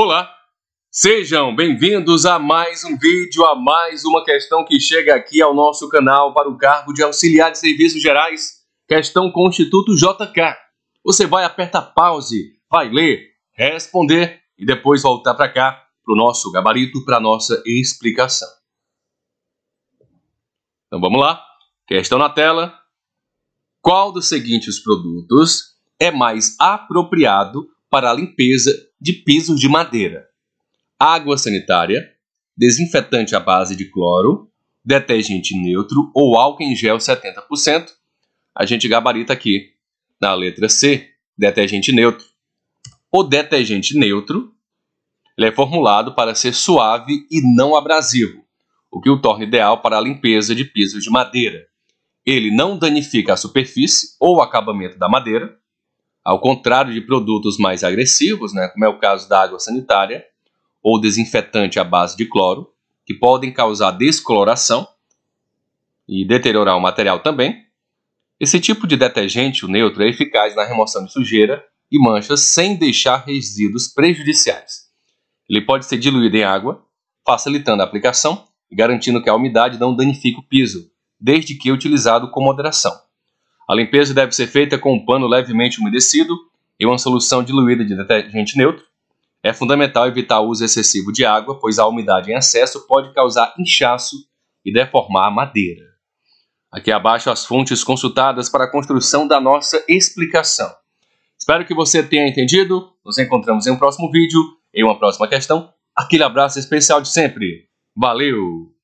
Olá, sejam bem-vindos a mais um vídeo, a mais uma questão que chega aqui ao nosso canal para o cargo de auxiliar de serviços gerais, questão com o Instituto JK. Você vai apertar pause, vai ler, responder e depois voltar para cá, para o nosso gabarito, para a nossa explicação. Então vamos lá, questão na tela. Qual dos seguintes produtos é mais apropriado para a limpeza de pisos de madeira, água sanitária, desinfetante à base de cloro, detergente neutro ou álcool em gel 70%. A gente gabarita aqui na letra C, detergente neutro. O detergente neutro ele é formulado para ser suave e não abrasivo, o que o torna ideal para a limpeza de pisos de madeira. Ele não danifica a superfície ou acabamento da madeira, ao contrário de produtos mais agressivos, né, como é o caso da água sanitária ou desinfetante à base de cloro, que podem causar descoloração e deteriorar o material também, esse tipo de detergente o neutro é eficaz na remoção de sujeira e manchas sem deixar resíduos prejudiciais. Ele pode ser diluído em água, facilitando a aplicação e garantindo que a umidade não danifique o piso, desde que utilizado com moderação. A limpeza deve ser feita com um pano levemente umedecido e uma solução diluída de detergente neutro. É fundamental evitar o uso excessivo de água, pois a umidade em excesso pode causar inchaço e deformar a madeira. Aqui abaixo as fontes consultadas para a construção da nossa explicação. Espero que você tenha entendido. Nos encontramos em um próximo vídeo, em uma próxima questão. Aquele abraço especial de sempre. Valeu!